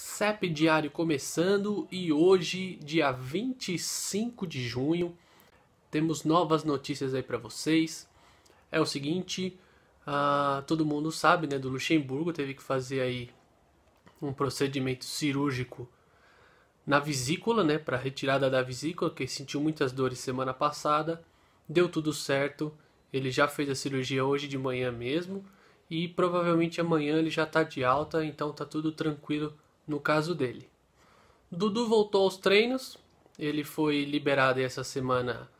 CEP Diário começando e hoje, dia 25 de junho, temos novas notícias aí para vocês. É o seguinte, uh, todo mundo sabe, né, do Luxemburgo teve que fazer aí um procedimento cirúrgico na vesícula, né, para retirada da vesícula, que sentiu muitas dores semana passada. Deu tudo certo, ele já fez a cirurgia hoje de manhã mesmo e provavelmente amanhã ele já está de alta, então tá tudo tranquilo no caso dele. Dudu voltou aos treinos, ele foi liberado essa semana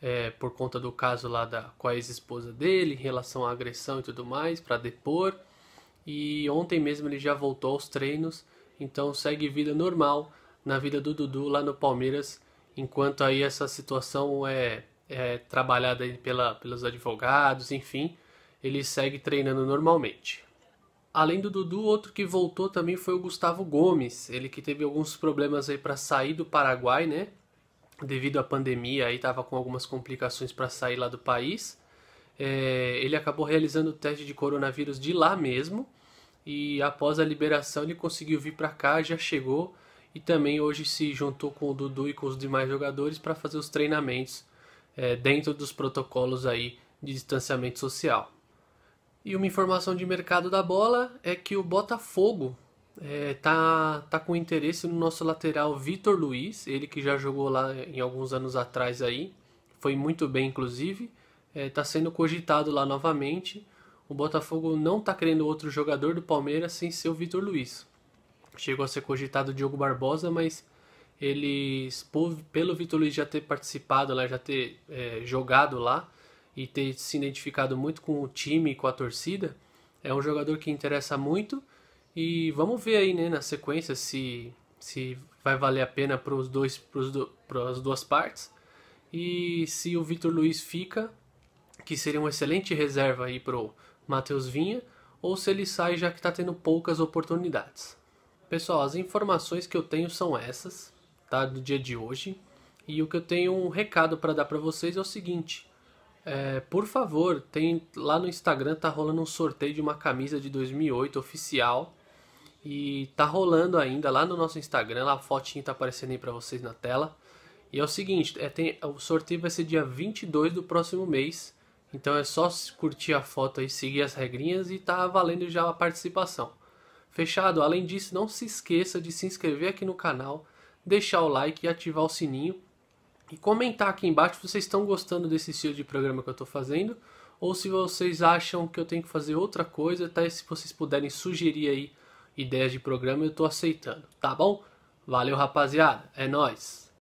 é, por conta do caso lá da, com a ex-esposa dele, em relação à agressão e tudo mais, para depor. E ontem mesmo ele já voltou aos treinos, então segue vida normal na vida do Dudu lá no Palmeiras, enquanto aí essa situação é, é trabalhada pela, pelos advogados, enfim, ele segue treinando normalmente. Além do Dudu, outro que voltou também foi o Gustavo Gomes, ele que teve alguns problemas aí para sair do Paraguai, né? Devido à pandemia, aí estava com algumas complicações para sair lá do país. É, ele acabou realizando o teste de coronavírus de lá mesmo e após a liberação ele conseguiu vir para cá, já chegou e também hoje se juntou com o Dudu e com os demais jogadores para fazer os treinamentos é, dentro dos protocolos aí de distanciamento social. E uma informação de mercado da bola é que o Botafogo é, tá, tá com interesse no nosso lateral Vitor Luiz, ele que já jogou lá em alguns anos atrás aí, foi muito bem inclusive, está é, tá sendo cogitado lá novamente. O Botafogo não está querendo outro jogador do Palmeiras sem ser o Vitor Luiz. Chegou a ser cogitado o Diogo Barbosa, mas eles, pelo Vitor Luiz já ter participado lá, já ter é, jogado lá, e ter se identificado muito com o time e com a torcida, é um jogador que interessa muito e vamos ver aí né, na sequência se, se vai valer a pena para os dois para as duas partes e se o Vitor Luiz fica, que seria uma excelente reserva aí para o Matheus Vinha, ou se ele sai já que está tendo poucas oportunidades. Pessoal, as informações que eu tenho são essas, tá, do dia de hoje. E o que eu tenho um recado para dar para vocês é o seguinte: é, por favor, tem lá no Instagram tá rolando um sorteio de uma camisa de 2008 oficial e tá rolando ainda lá no nosso Instagram, lá a fotinha tá aparecendo aí para vocês na tela. E é o seguinte, é, tem, o sorteio vai ser dia 22 do próximo mês. Então é só curtir a foto e seguir as regrinhas e tá valendo já a participação. Fechado? Além disso, não se esqueça de se inscrever aqui no canal, deixar o like e ativar o sininho e comentar aqui embaixo se vocês estão gostando desse estilo de programa que eu estou fazendo ou se vocês acham que eu tenho que fazer outra coisa, tá? E se vocês puderem sugerir aí ideias de programa, eu estou aceitando, tá bom? Valeu, rapaziada. É nós.